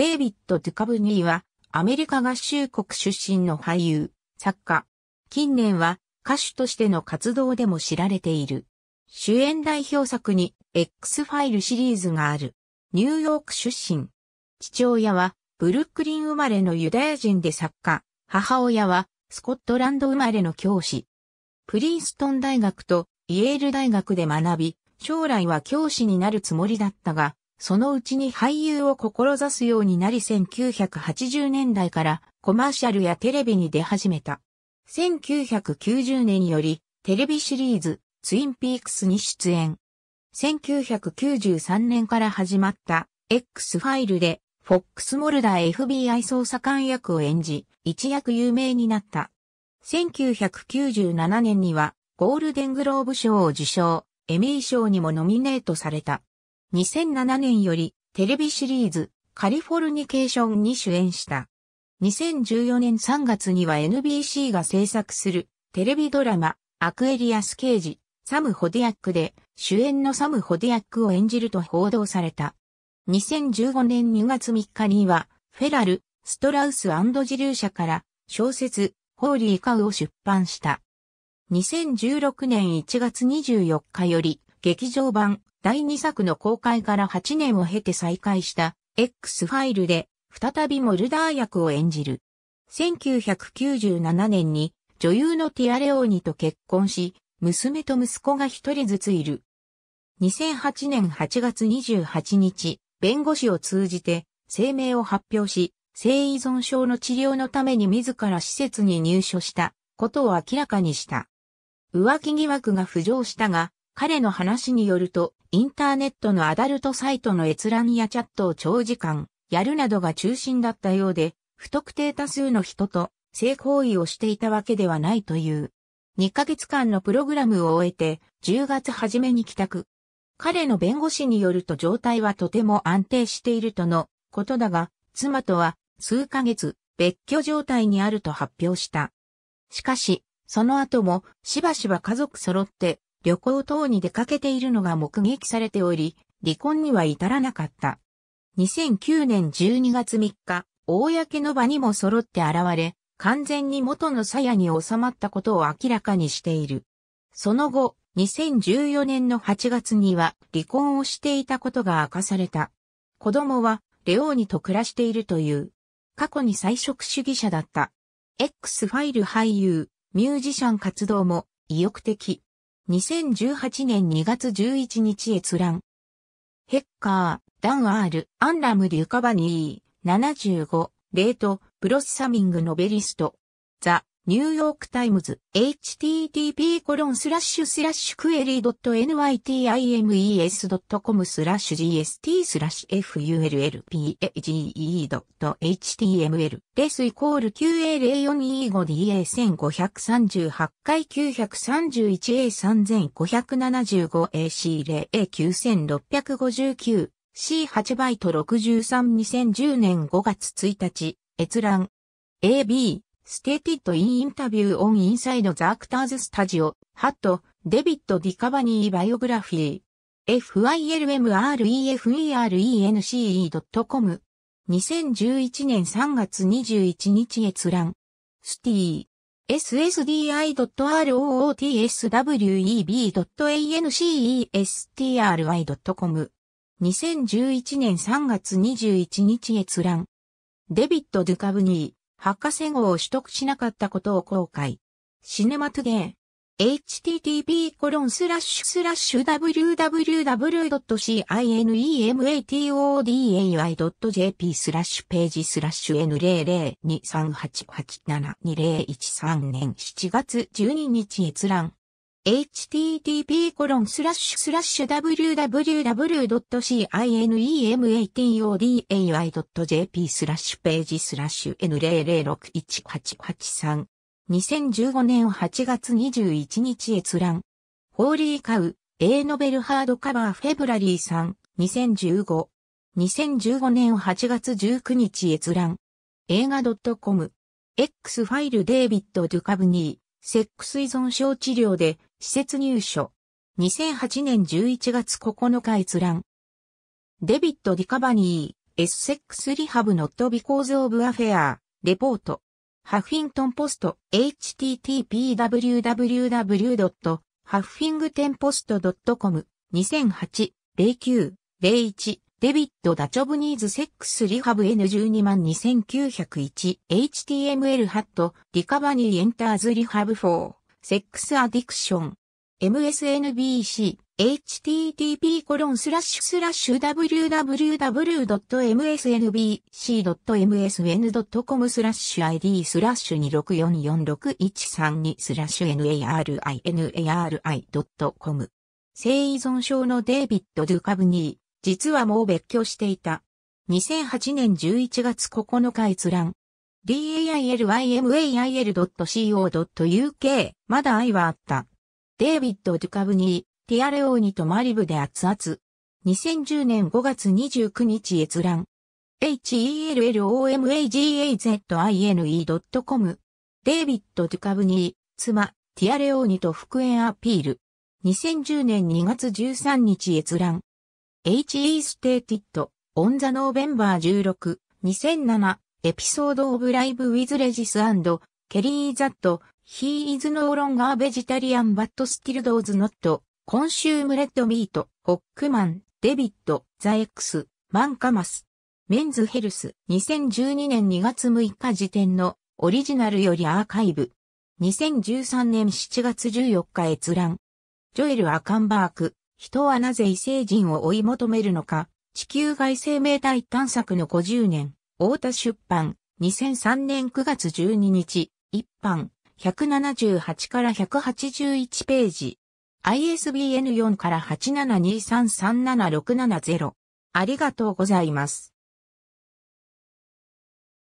デイビッド・トゥカブニーは、アメリカ合衆国出身の俳優、作家。近年は、歌手としての活動でも知られている。主演代表作に X ファイルシリーズがある。ニューヨーク出身。父親はブルックリン生まれのユダヤ人で作家。母親はスコットランド生まれの教師。プリンストン大学とイェール大学で学び、将来は教師になるつもりだったが、そのうちに俳優を志すようになり1980年代からコマーシャルやテレビに出始めた。1990年よりテレビシリーズツインピークスに出演。1993年から始まった X ファイルでフォックスモルダー FBI 捜査官役を演じ、一躍有名になった。1997年にはゴールデングローブ賞を受賞、エミー賞にもノミネートされた。2007年よりテレビシリーズカリフォルニケーションに主演した。2014年3月には NBC が制作するテレビドラマアクエリアス刑事サム・ホディアックで主演のサム・ホディアックを演じると報道された。2015年2月3日にはフェラル、ストラウスジリュ社から小説ホーリーカウを出版した。2016年1月24日より劇場版第2作の公開から8年を経て再開した X ファイルで再びモルダー役を演じる。1997年に女優のティアレオーニと結婚し、娘と息子が一人ずついる。2008年8月28日、弁護士を通じて声明を発表し、性依存症の治療のために自ら施設に入所したことを明らかにした。浮気疑惑が浮上したが、彼の話によると、インターネットのアダルトサイトの閲覧やチャットを長時間やるなどが中心だったようで、不特定多数の人と性行為をしていたわけではないという。2ヶ月間のプログラムを終えて10月初めに帰宅。彼の弁護士によると状態はとても安定しているとのことだが、妻とは数ヶ月別居状態にあると発表した。しかし、その後もしばしば家族揃って旅行等に出かけているのが目撃されており、離婚には至らなかった。2009年12月3日、公の場にも揃って現れ、完全に元の鞘に収まったことを明らかにしている。その後、2014年の8月には離婚をしていたことが明かされた。子供はレオーニと暮らしているという。過去に菜食主義者だった。X ファイル俳優、ミュージシャン活動も意欲的。2018年2月11日閲覧。ヘッカー、ダンアール、アンラム・リュカバニー、75、レート、プロッサミング・ノベリスト。ザ・ニューヨークタイムズ、http コロンスラッシュスラッシュクエリー .nytimes.com スラッシュ gst スラッシュ fulpage.html レスイコール QA0425DA1538 回 931A3575AC0A9659 C8 バイト632010年5月1日、閲覧。AB stated in interview on inside the actors studio, h a t David DiCavani biography. filmreference.com 2011年3月21日閲覧。スティ ssdi.rootsweb.ancestri.com 2011年3月21日閲覧。デビット・ドゥカブニー。博士号を取得しなかったことを後悔。シネマトゥデー。http www.cinematoday.jp スラッシュページスラッシュ N0023887201 3年7月12日閲覧。http://www.cinematoday.jp スラッシュページスラッシュ n0061883 2015年8月21日閲覧。ホーリーカウ、A ノベルハードカバーフェブラリー3、2015。2015年8月19日閲覧。映画 .com。X ファイルデイビッド・ドゥカブニー。セックス依存症治療で施設入所。2008年11月9日閲覧。デビッド・ディカバニー、エスセックス・リハブ・ノット・ビコーズ・オブ・アフェア、レポート。ハフィントンポスト、http://www. ハフィングテンポスト .com 2008-09-01デビッド・ダチョブニーズ・セックス・リハブ N122901HTML ハットディカバニー・エンターズ・リハブ4セックスアディクション。MSNBC、http コロンスラッシュスラッシュ www.msnbc.msn.com スラッシュ ID スラッシュ2644613 2スラッシュ narinari.com 性依存症のデイビッド・ドゥカブニー、実はもう別居していた。2008年11月9日閲覧。dailyail.co.uk まだ愛はあった。デイビッド・デュカブニー、ティアレオーニとマリブで熱々。2010年5月29日閲覧。hellomagazine.com デイビッド・デュカブニー、妻、ティアレオーニと復縁アピール。2010年2月13日閲覧。HE Stated on the November 16、2007エピソードオブライブウィズレジスケリー・ザット、ヒーイズノーロンガーベジタリアンバットスティルドーズノット、コンシュームレッドミート、ホックマン、デビット、ザ・エックス、マンカマス。メンズヘルス2012年2月6日時点のオリジナルよりアーカイブ。2013年7月14日閲覧。ジョエル・アカンバーク。人はなぜ異星人を追い求めるのか。地球外生命体探索の50年。大田出版、2003年9月12日、一版、178から181ページ。ISBN4 から872337670。ありがとうございます。